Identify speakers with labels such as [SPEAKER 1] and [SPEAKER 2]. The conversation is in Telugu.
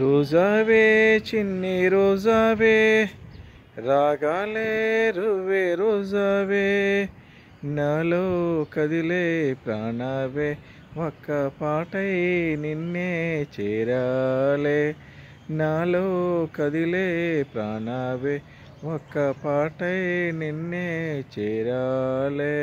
[SPEAKER 1] రోజావే చిన్ని రోజావే
[SPEAKER 2] రాగాలే
[SPEAKER 1] రువే రోజావే నాలో కదిలే ప్రాణవే ఒక్క పాటై నిన్నే చేరాలే నాలో కదిలే ప్రాణవే ఒక్క పాటై నిన్నే చేరాలే